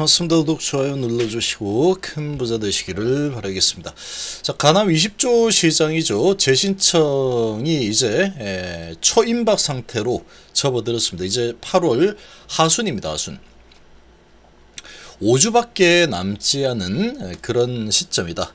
반갑습니다. 구독, 좋아요 눌러주시고 큰 부자 되시기를 바라겠습니다. 자, 가남 20조 시장이죠. 재신청이 이제 에, 초임박 상태로 접어들었습니다. 이제 8월 하순입니다. 하순. 5주밖에 남지 않은 그런 시점이다.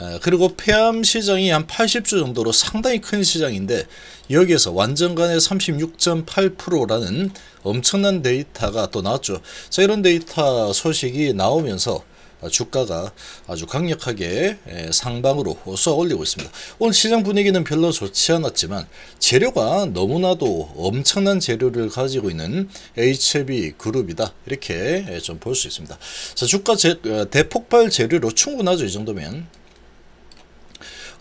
어, 그리고 폐암 시장이 한 80조 정도로 상당히 큰 시장인데 여기에서 완전간의 36.8%라는 엄청난 데이터가 또 나왔죠. 자 이런 데이터 소식이 나오면서 주가가 아주 강력하게 예, 상방으로 쏘아 올리고 있습니다. 오늘 시장 분위기는 별로 좋지 않았지만 재료가 너무나도 엄청난 재료를 가지고 있는 HB 그룹이다. 이렇게 예, 좀볼 수 있습니다. 자, 주가 제, 어, 대폭발 재료로 충분하죠. 이 정도면.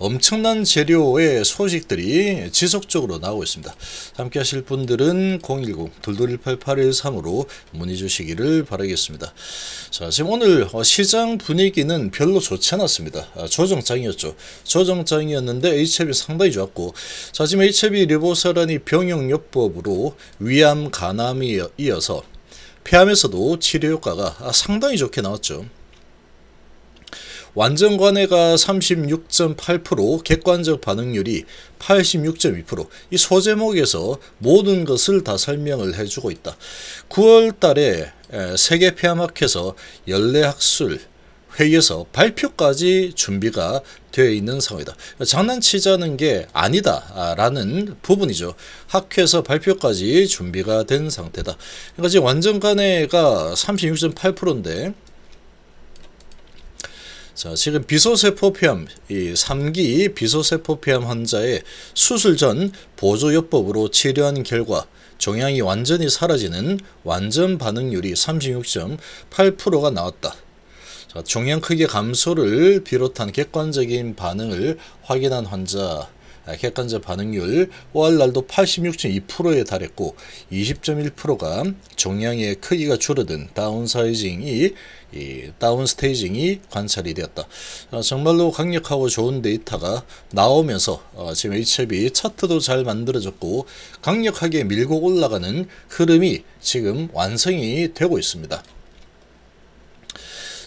엄청난 재료의 소식들이 지속적으로 나오고 있습니다. 함께 하실 분들은 010-2218813으로 문의 주시기를 바라겠습니다. 자, 지금 오늘 어, 시장 분위기는 별로 좋지 않았습니다. 아, 조정장이었죠. 조정장이었는데 HB 상당히 좋았고 자, 지금 HB 리보사란이 병용요법으로 위암, 간암 이어서 폐암에서도 치료 효과가 상당히 좋게 나왔죠. 완전 관해가 36.8%, 객관적 반응률이 86.2%. 이 소제목에서 모든 것을 다 설명을 해주고 있다. 9월 달에 세계 폐암학회에서 연례학술 회의에서 발표까지 준비가 되어 있는 상황이다. 장난치자는 게 아니다라는 아, 부분이죠. 학회에서 발표까지 준비가 된 상태다. 그러니까 지금 완전 간해가 36.8%인데 자, 지금 비소세포피암이 3기 비소세포피암 환자의 수술 전 보조요법으로 치료한 결과 종양이 완전히 사라지는 완전 반응률이 36.8%가 나왔다. 자, 종양 크기 감소를 비롯한 객관적인 반응을 확인한 환자 아, 객관적 반응률 월날도 86.2%에 달했고 20.1%가 종양의 크기가 줄어든 다운사이징이 다운스테이징이 관찰이 되었다. 어, 정말로 강력하고 좋은 데이터가 나오면서 어, 지금 HLB 차트도 잘 만들어졌고 강력하게 밀고 올라가는 흐름이 지금 완성이 되고 있습니다.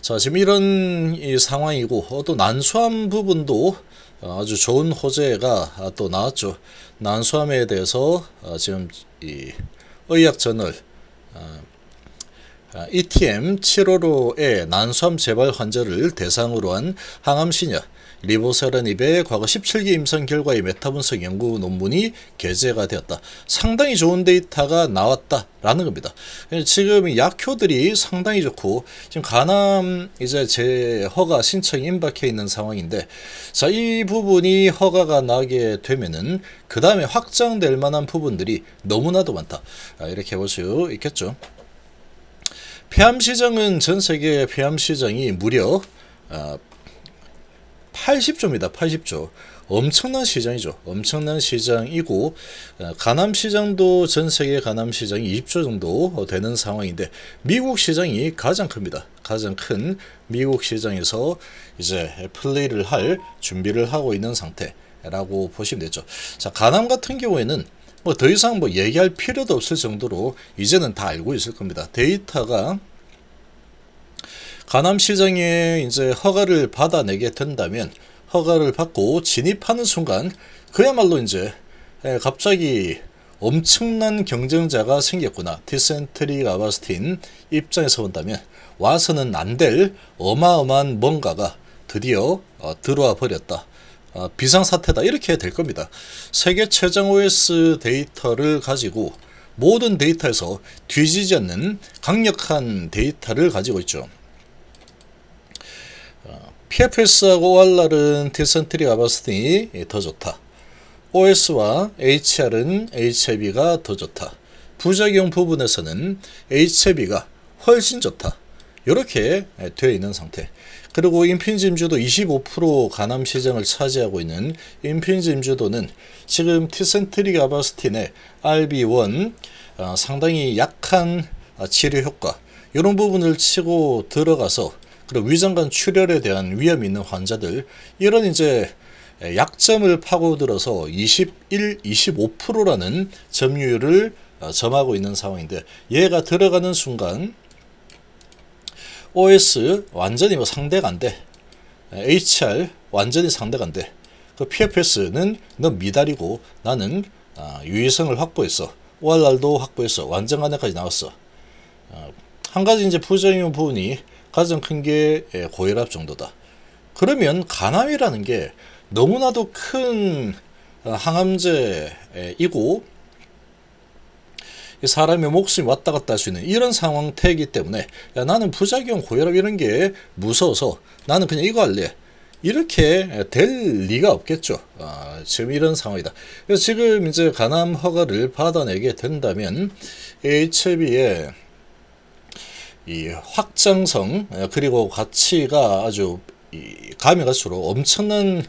자 지금 이런 상황이고 어, 또 난수한 부분도 어, 아주 좋은 호재가 아, 또 나왔죠. 난소암에 대해서 어, 지금 이 의학 저널 어, 아, ETM 755의 난소암 재발 환자를 대상으로 한 항암 신약 리보세란 입의 과거 17기 임상 결과의 메타분석 연구 논문이 게재가 되었다. 상당히 좋은 데이터가 나왔다라는 겁니다. 지금 약효들이 상당히 좋고 지금 간암 이제 제 허가 신청이 임박해 있는 상황인데 자이 부분이 허가가 나게 되면은 그 다음에 확장될 만한 부분들이 너무나도 많다. 아, 이렇게 볼 수 있겠죠. 폐암 시장은 전 세계 폐암 시장이 무려 아, 80조입니다. 80조. 엄청난 시장이죠. 엄청난 시장이고 어, 가남 시장도 전 세계 가남 시장이 20조 정도 되는 상황인데 미국 시장이 가장 큽니다. 가장 큰 미국 시장에서 이제 플레이를 할 준비를 하고 있는 상태라고 보시면 되죠. 자, 가남 같은 경우에는 뭐 더 이상 뭐 얘기할 필요도 없을 정도로 이제는 다 알고 있을 겁니다. 데이터가 가남시장에 이제 허가를 받아내게 된다면 허가를 받고 진입하는 순간 그야말로 이제 갑자기 엄청난 경쟁자가 생겼구나. 디센트리 아바스틴 입장에서 본다면 와서는 안 될 어마어마한 뭔가가 드디어 어, 들어와 버렸다. 어, 비상사태다 이렇게 될 겁니다. 세계 최장 OS 데이터를 가지고 모든 데이터에서 뒤지지 않는 강력한 데이터를 가지고 있죠. PFS하고 OR은 디센트리 아바스틴이 더 좋다. OS와 HR은 HIV가 더 좋다. 부작용 부분에서는 HIV가 훨씬 좋다. 이렇게 되어 있는 상태. 그리고 인핀짐주도 25% 간암 시장을 차지하고 있는 인핀짐주도는 지금 티센트리 가바스틴의 RB1 어, 상당히 약한 어, 치료 효과 이런 부분을 치고 들어가서 그리고 위장관 출혈에 대한 위험이 있는 환자들 이런 이제 약점을 파고들어서 21, 25%라는 점유율을 어, 점하고 있는 상황인데 얘가 들어가는 순간 OS 완전히 뭐 상대가 안 돼. HR 완전히 상대가 안 돼. 그 PFS는 너 미달이고 나는 아, 유의성을 확보했어. ORR도 확보했어. 완전한에까지 나왔어. 어, 한 가지 이제 부정인 부분이 가장 큰게 예, 고혈압 정도다. 그러면 간암이라는 게 너무나도 큰 어, 항암제이고 사람의 목숨이 왔다 갔다 할 수 있는 이런 상황태이기 때문에 야, 나는 부작용 고혈압 이런 게 무서워서 나는 그냥 이거 할래 이렇게 될 리가 없겠죠 아, 지금 이런 상황이다 그래서 지금 이제 간암 허가를 받아내게 된다면 HB에 이 확장성 어, 그리고 가치가 아주 감이 갈수록 엄청난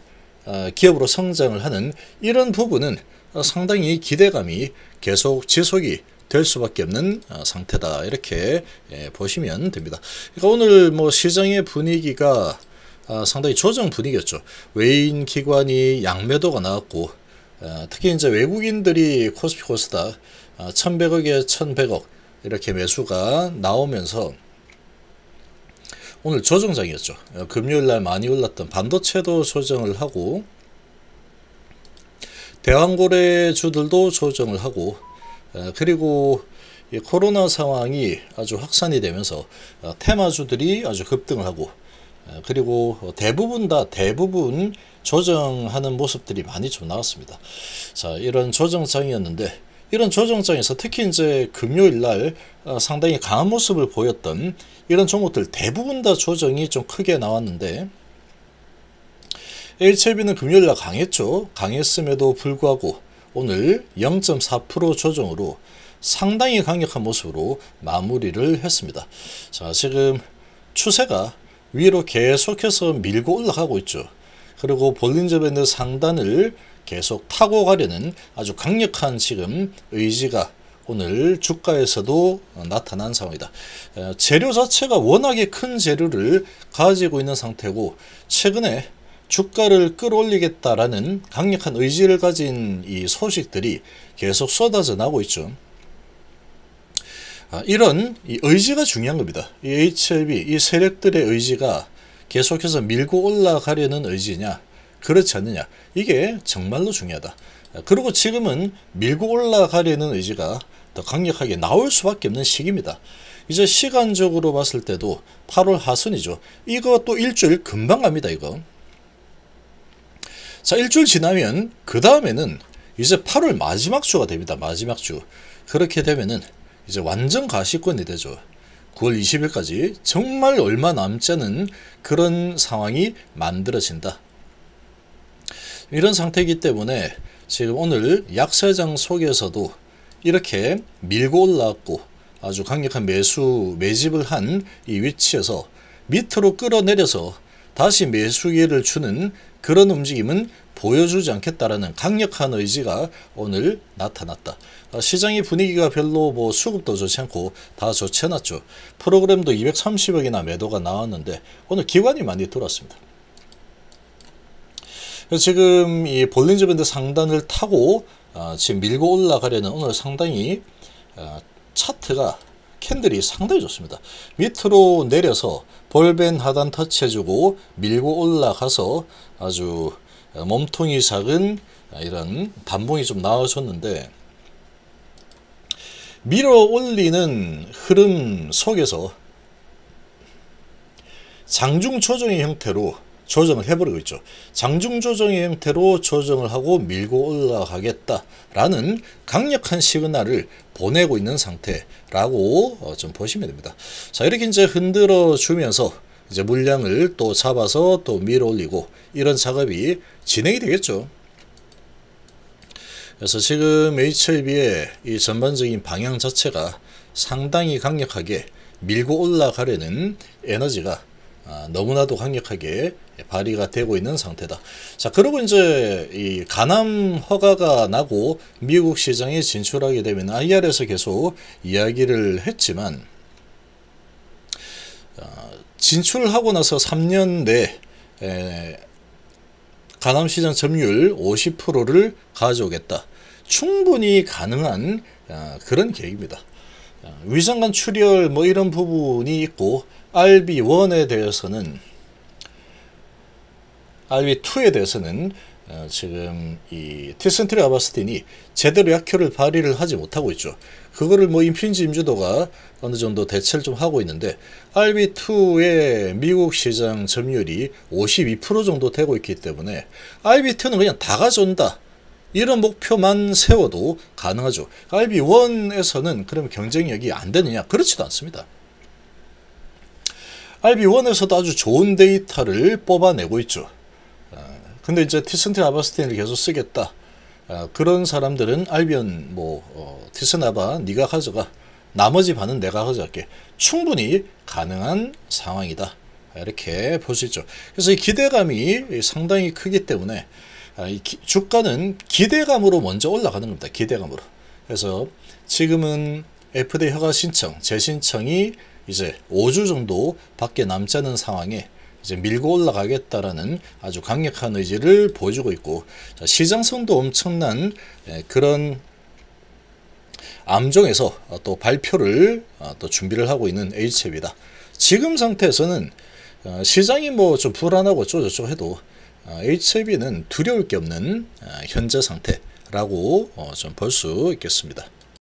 어, 기업으로 성장을 하는 이런 부분은 어, 상당히 기대감이 계속 지속이 될 수밖에 없는 상태다 이렇게 예, 보시면 됩니다. 그러니까 오늘 뭐 시장의 분위기가 상당히 조정 분위기였죠. 외인 기관이 양매도가 나왔고 특히 이제 외국인들이 코스피 코스닥 1100억에 1100억 이렇게 매수가 나오면서 오늘 조정장이었죠. 금요일 날 많이 올랐던 반도체도 조정을 하고 대왕고래주들도 조정을 하고 어, 그리고 코로나 상황이 아주 확산이 되면서 어, 테마주들이 아주 급등을 하고 어, 그리고 대부분 다 대부분 조정하는 모습들이 많이 좀 나왔습니다. 자 이런 조정장이었는데 이런 조정장에서 특히 이제 금요일 날 어, 상당히 강한 모습을 보였던 이런 종목들 대부분 다 조정이 좀 크게 나왔는데 HLB는 금요일 날 강했죠. 강했음에도 불구하고 오늘 0.4% 조정으로 상당히 강력한 모습으로 마무리를 했습니다. 자, 지금 추세가 위로 계속해서 밀고 올라가고 있죠. 그리고 볼린저 밴드 상단을 계속 타고 가려는 아주 강력한 지금 의지가 오늘 주가에서도 어, 나타난 상황이다. 어, 재료 자체가 워낙에 큰 재료를 가지고 있는 상태고 최근에 주가를 끌어올리겠다라는 강력한 의지를 가진 이 소식들이 계속 쏟아져 나고 있죠. 아, 이런 의지가 중요한 겁니다. 이 HLB, 이 세력들의 의지가 계속해서 밀고 올라가려는 의지냐 그렇지 않느냐 이게 정말로 중요하다 그리고 지금은 밀고 올라가려는 의지가 더 강력하게 나올 수밖에 없는 시기입니다 이제 시간적으로 봤을 때도 8월 하순이죠 이거 또 일주일 금방 갑니다 이거 자 일주일 지나면 그 다음에는 이제 8월 마지막 주가 됩니다 마지막 주 그렇게 되면은 이제 완전 가시권이 되죠 9월 20일까지 정말 얼마 남지 않은 그런 상황이 만들어진다 이런 상태이기 때문에 지금 오늘 약세장 속에서도 이렇게 밀고 올라왔고 아주 강력한 매수 매집을 한 이 위치에서 밑으로 끌어내려서 다시 매수기를 주는 그런 움직임은 보여주지 않겠다라는 강력한 의지가 오늘 나타났다. 아, 시장의 분위기가 별로 뭐 수급도 좋지 않고 다 좋지 않았죠. 프로그램도 230억이나 매도가 나왔는데 오늘 기관이 많이 들어왔습니다. 그래서 지금 이 볼린저 밴드 상단을 타고 어, 지금 밀고 올라가려는 오늘 상당히 어, 차트가 캔들이 상당히 좋습니다. 밑으로 내려서 볼벤 하단 터치해주고 밀고 올라가서 아주 어, 몸통이 작은 어, 이런 반봉이 좀 나와줬는데 밀어 올리는 흐름 속에서 장중 조정의 형태로 조정을 해버리고 있죠. 장중 조정의 형태로 조정을 하고 밀고 올라가겠다라는 강력한 시그널을 보내고 있는 상태라고 어, 좀 보시면 됩니다. 자 이렇게 이제 흔들어 주면서 이제 물량을 또 잡아서 또 밀어 올리고 이런 작업이 진행이 되겠죠. 그래서 지금 HLB의 이 전반적인 방향 자체가 상당히 강력하게 밀고 올라가려는 에너지가 아, 너무나도 강력하게 예, 발의가 되고 있는 상태다. 자, 그리고 이제 이 간암 허가가 나고 미국 시장에 진출하게 되면 IR에서 계속 이야기를 했지만 어, 진출하고 나서 3년 내 간암 시장 점유율 50%를 가져오겠다. 충분히 가능한 어, 그런 계획입니다. 어, 위장관 출혈 뭐 이런 부분이 있고 RB1에 대해서는 RB2에 대해서는 어, 지금 이 티센트리 아바스틴이 제대로 약효를 발휘를 하지 못하고 있죠. 그거를 뭐 인핀지 임주도가 어느 정도 대체를 좀 하고 있는데 RB2의 미국 시장 점유율이 52% 정도 되고 있기 때문에 RB2는 그냥 다 가져온다. 이런 목표만 세워도 가능하죠. RB1에서는 그럼 경쟁력이 안 되느냐? 그렇지도 않습니다. RB1에서도 아주 좋은 데이터를 뽑아내고 있죠. 근데 이제 티슨트아바스틴을 계속 쓰겠다. 아, 그런 사람들은 알비언 뭐 어, 티슨아바 네가 가져가. 나머지 반은 내가 가져갈게. 충분히 가능한 상황이다. 이렇게 볼 수 있죠. 그래서 이 기대감이 상당히 크기 때문에 아, 이 기, 주가는 기대감으로 먼저 올라가는 겁니다. 기대감으로. 그래서 지금은 FDA 허가 신청, 재신청이 이제 5주 정도 밖에 남지 않은 상황에 이제 밀고 올라가겠다라는 아주 강력한 의지를 보여주고 있고 자, 시장성도 엄청난 예, 그런 암종에서 또 발표를 어, 또 준비를 하고 있는 H앱이다. 지금 상태에서는 어, 시장이 뭐 좀 불안하고 쪼저쪼 해도 어, HB는 두려울 게 없는 현재 상태라고 좀 볼 수 있겠습니다.